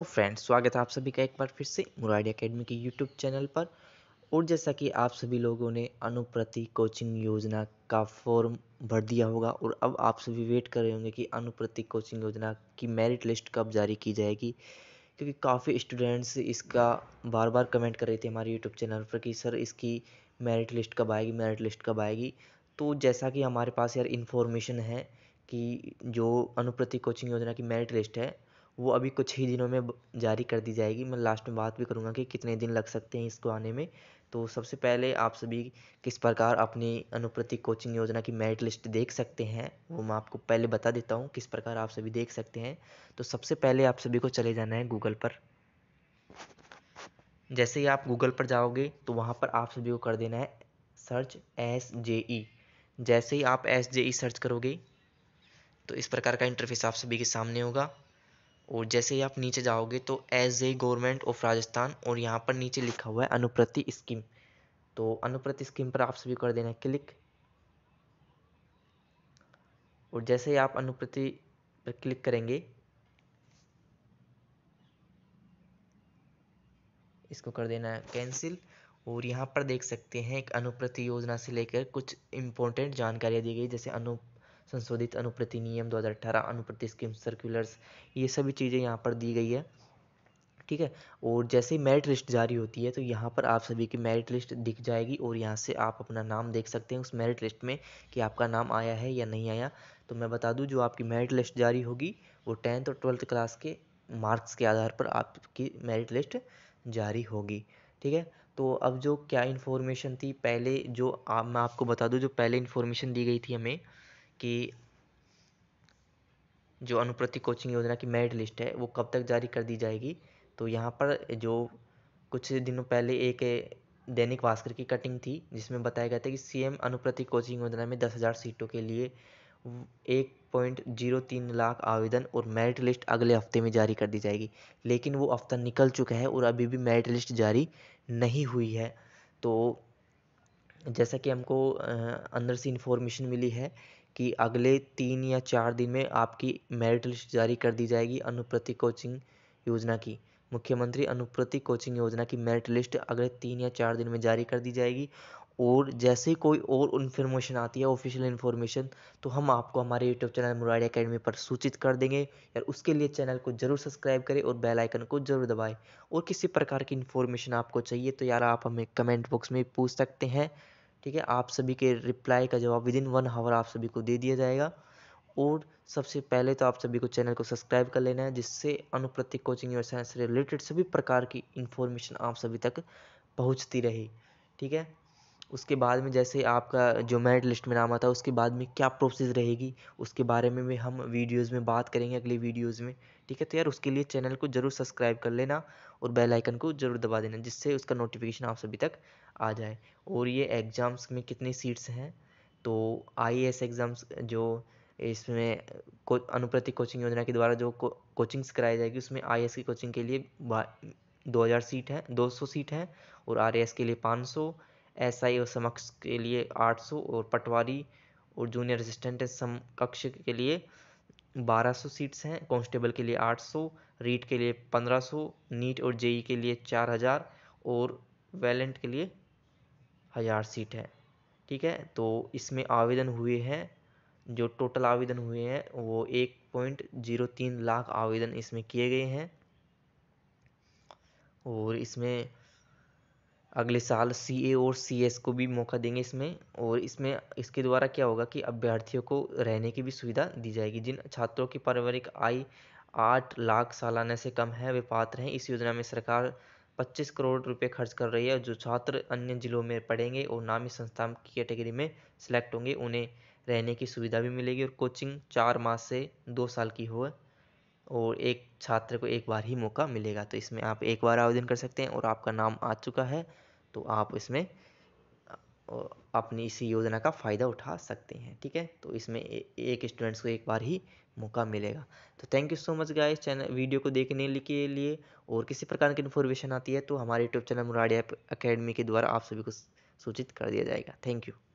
तो फ्रेंड्स स्वागत है आप सभी का एक बार फिर से मुराडी एकेडमी के यूट्यूब चैनल पर और जैसा कि आप सभी लोगों ने अनुप्रति कोचिंग योजना का फॉर्म भर दिया होगा और अब आप सभी वेट कर रहे होंगे कि अनुप्रति कोचिंग योजना की मेरिट लिस्ट कब जारी की जाएगी क्योंकि काफ़ी स्टूडेंट्स इसका बार बार कमेंट कर रहे थे हमारे यूट्यूब चैनल पर कि सर इसकी मेरिट लिस्ट कब आएगी मेरिट लिस्ट कब आएगी तो जैसा कि हमारे पास यार इन्फॉर्मेशन है कि जो अनुप्रति कोचिंग योजना की मेरिट लिस्ट है वो अभी कुछ ही दिनों में जारी कर दी जाएगी मैं लास्ट में बात भी करूँगा कि कितने दिन लग सकते हैं इसको आने में तो सबसे पहले आप सभी किस प्रकार अपनी अनुप्रति कोचिंग योजना की मेरिट लिस्ट देख सकते हैं वो मैं आपको पहले बता देता हूँ किस प्रकार आप सभी देख सकते हैं तो सबसे पहले आप सभी को चले जाना है गूगल पर जैसे ही आप गूगल पर जाओगे तो वहाँ पर आप सभी को कर देना है सर्च एस जे ई जैसे ही आप एस जे ई सर्च करोगे तो इस प्रकार का इंटरफेस आप सभी के सामने होगा और जैसे ही आप नीचे जाओगे तो as a government of Rajasthan और यहाँ पर नीचे लिखा हुआ है अनुप्रति स्कीम तो अनुप्रति स्कीम पर आप सभी कर देना क्लिक और जैसे ही आप अनुप्रति पर क्लिक करेंगे इसको कर देना है कैंसिल और यहाँ पर देख सकते हैं एक अनुप्रति योजना से लेकर कुछ इम्पोर्टेंट जानकारियाँ दी गई जैसे अनु संशोधित अनुप्रति नियम 2018 अनुप्रति स्कीम सर्कुलर्स ये सभी चीज़ें यहाँ पर दी गई है ठीक है और जैसे ही मेरिट लिस्ट जारी होती है तो यहाँ पर आप सभी की मेरिट लिस्ट दिख जाएगी और यहाँ से आप अपना नाम देख सकते हैं उस मेरिट लिस्ट में कि आपका नाम आया है या नहीं आया तो मैं बता दूँ जो आपकी मेरिट लिस्ट जारी होगी वो टेंथ और ट्वेल्थ क्लास के मार्क्स के आधार पर आपकी मेरिट लिस्ट जारी होगी ठीक है तो अब जो क्या इन्फॉर्मेशन थी पहले जो आप मैं आपको बता दूँ जो पहले इन्फॉर्मेशन दी गई थी हमें कि जो अनुप्रति कोचिंग योजना की मेरिट लिस्ट है वो कब तक जारी कर दी जाएगी तो यहाँ पर जो कुछ दिनों पहले एक दैनिक भास्कर की कटिंग थी जिसमें बताया गया था कि सीएम अनुप्रति कोचिंग योजना में दस हज़ार सीटों के लिए एक पॉइंट जीरो तीन लाख आवेदन और मेरिट लिस्ट अगले हफ्ते में जारी कर दी जाएगी लेकिन वो हफ्ता निकल चुका है और अभी भी मेरिट लिस्ट जारी नहीं हुई है तो जैसा कि हमको अंदर से इन्फॉर्मेशन मिली है कि अगले तीन या चार दिन में आपकी मेरिट लिस्ट जारी कर दी जाएगी अनुप्रति कोचिंग योजना की मुख्यमंत्री अनुप्रति कोचिंग योजना की मेरिट लिस्ट अगले तीन या चार दिन में जारी कर दी जाएगी और जैसे ही कोई और इन्फॉर्मेशन आती है ऑफिशियल इन्फॉर्मेशन तो हम आपको हमारे यूट्यूब चैनल मुराड़ी अकेडमी पर सूचित कर देंगे यार उसके लिए चैनल को ज़रूर सब्सक्राइब करें और बेल आइकन को ज़रूर दबाएं और किसी प्रकार की इन्फॉर्मेशन आपको चाहिए तो यार आप हमें कमेंट बॉक्स में पूछ सकते हैं ठीक है आप सभी के रिप्लाई का जवाब विद इन वन हावर आप सभी को दे दिया जाएगा और सबसे पहले तो आप सभी को चैनल को सब्सक्राइब कर लेना है जिससे अनुप्रतिक कोचिंग और साइंस से रिलेटेड सभी प्रकार की इन्फॉर्मेशन आप सभी तक पहुँचती रहे ठीक है उसके बाद में जैसे आपका जो मेरिट लिस्ट में नाम आता है उसके बाद में क्या प्रोसेस रहेगी उसके बारे में भी हम वीडियोस में बात करेंगे अगली वीडियोस में ठीक है तो यार उसके लिए चैनल को जरूर सब्सक्राइब कर लेना और बेल आइकन को जरूर दबा देना जिससे उसका नोटिफिकेशन आप सभी तक आ जाए और ये एग्ज़ाम्स में कितनी सीट्स हैं तो आई एग्ज़ाम्स जो इसमें को अनुप्रति कोचिंग योजना के द्वारा जो को, कोचिंग्स कराई जाएगी उसमें आई की कोचिंग के लिए दो हज़ार सीट है दो सौ सीट है और आर के लिए पाँच सौ आई और समक्ष के लिए 800 और पटवारी और जूनियर असिस्टेंट समकक्ष के लिए 1200 सीट्स हैं कांस्टेबल के लिए 800 रीट के लिए 1500 नीट और जेई के लिए 4000 और वैलेंट के लिए हज़ार सीट है ठीक है तो इसमें आवेदन हुए हैं जो टोटल आवेदन हुए हैं वो एक पॉइंट जीरो तीन लाख आवेदन इसमें किए गए हैं और इसमें अगले साल सी और सी को भी मौका देंगे इसमें और इसमें इसके द्वारा क्या होगा कि अभ्यर्थियों को रहने की भी सुविधा दी जाएगी जिन छात्रों की पारिवारिक आय आठ लाख सालाना से कम है वे पात्र हैं इस योजना में सरकार पच्चीस करोड़ रुपए खर्च कर रही है जो छात्र अन्य जिलों में पढ़ेंगे और नामी संस्थान की कैटेगरी में सिलेक्ट होंगे उन्हें रहने की सुविधा भी मिलेगी और कोचिंग चार माह से दो साल की हो और एक छात्र को एक बार ही मौका मिलेगा तो इसमें आप एक बार आवेदन कर सकते हैं और आपका नाम आ चुका है तो आप इसमें अपनी इसी योजना का फ़ायदा उठा सकते हैं ठीक है तो इसमें ए, एक स्टूडेंट्स को एक बार ही मौका मिलेगा तो thank you so much guys channel video को देखने के लिए और किसी प्रकार की इन्फॉर्मेशन आती है तो हमारे यूट्यूब चैनल मुरारिया अकेडमी के द्वारा आप सभी को सूचित कर दिया जाएगा थैंक यू